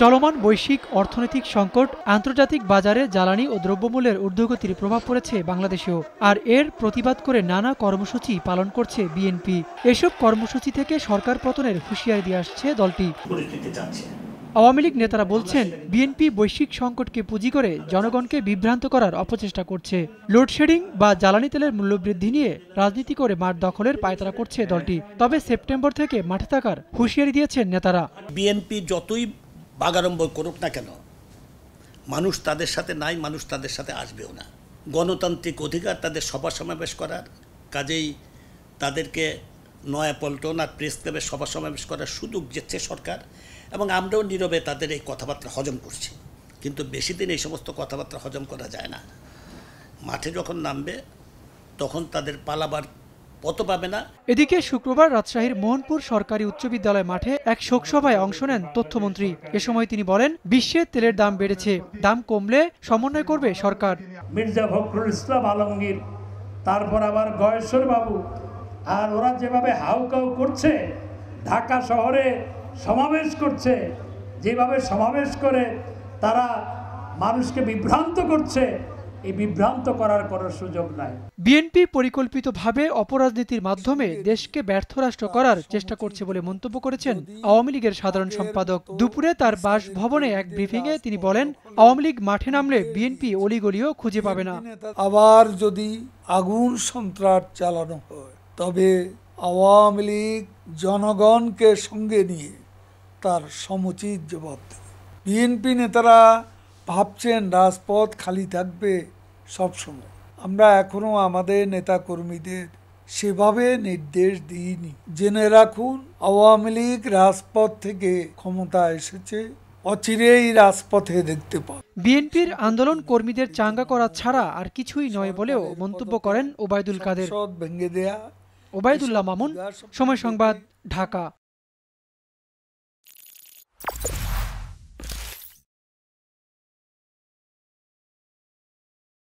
চলমান বৈশ্বিক অর্থনৈতিক সংকট আন্তর্জাতিক বাজারে জ্বালানি ও দ্রব্যমূল্যের ঊর্ধ্বগতির প্রভাব পড়েছে বাংলাদেশেও আর এর প্রতিবাদ করে নানা কর্মসূচি পালন করছে বিএনপি এসব কর্মসূচি থেকে সরকার পতনের হুঁশিয়ারি দিয়ে আসছে দলটি আওয়ামী লীগ নেতারা বলছেন বিএনপি বৈশ্বিক সংকটকে পুঁজি করে জনগণকে বিভ্রান্ত করার অপচেষ্টা করছে লোডশেডিং বা জ্বালানি তেলের মূল্যবৃদ্ধি নিয়ে রাজনীতি করে মাঠ দখলের পায়তারা করছে দলটি তবে সেপ্টেম্বর থেকে মাঠে থাকার হুঁশিয়ারি দিয়েছেন নেতারা বিএনপি যতই বাগারম্বর করুক না কেন মানুষ তাদের সাথে নাই মানুষ তাদের সাথে আসবেও না গণতান্ত্রিক অধিকার তাদের সভা সমাবেশ করার কাজেই তাদেরকে নয়া পল্টন আর প্রেস ক্লাবে সভা সমাবেশ করার সুযোগ যেচ্ছে সরকার এবং আমরাও নীরবে তাদের এই কথাবার্তা হজম করছি কিন্তু বেশি দিন এই সমস্ত কথাবার্তা হজম করা যায় না মাঠে যখন নামবে তখন তাদের পালাবার পাবে না এদিকে শুক্রবার রাজশাহীর মোহনপুর সরকারি উচ্চ বিদ্যালয় মাঠে এক শোকসভায় অংশ নেন তথ্যমন্ত্রী এ সময় তিনি বলেন বিশ্বে তেলের দাম বেড়েছে দাম কমলে সমন্বয় করবে সরকার মির্জা ফখরুল ইসলাম আলমগীর তারপর আবার গয়েশ্বর বাবু আর ওরা যেভাবে হাউকাউ করছে ঢাকা শহরে সমাবেশ করছে যেভাবে সমাবেশ করে তারা মানুষকে বিভ্রান্ত করছে এই বিভ্রান্ত করার কোনো সুযোগ নাই বিএনপি পরিকল্পিতভাবে অপরাজনীতির মাধ্যমে দেশকে ব্যর্থ রাষ্ট্র করার চেষ্টা করছে বলে মন্তব্য করেছেন আওয়ামী লীগের সাধারণ সম্পাদক দুপুরে তার বাসভবনে এক ব্রিফিংয়ে তিনি বলেন আওয়ামী লীগ মাঠে নামলে বিএনপি অলিগলিও খুঁজে পাবে না আবার যদি আগুন সন্ত্রাস চালানো হয় তবে আওয়ামী লীগ জনগণকে সঙ্গে নিয়ে তার সমুচিত জবাব দেবে বিএনপি নেতারা ভাবছেন রাজপথ খালি থাকবে সবসময় আমরা এখনও আমাদের নেতাকর্মীদের সেভাবে নির্দেশ দিইনি জেনে রাখুন আওয়ামী লীগ রাজপথ থেকে ক্ষমতা এসেছে অচিরেই রাজপথে দেখতে পাব বিএনপির আন্দোলন কর্মীদের চাঙ্গা করা ছাড়া আর কিছুই নয় বলেও মন্তব্য করেন ওবায়দুল কাদের ভেঙে দেয়া ওবায়দুল্লাহ মামুন সময় সংবাদ ঢাকা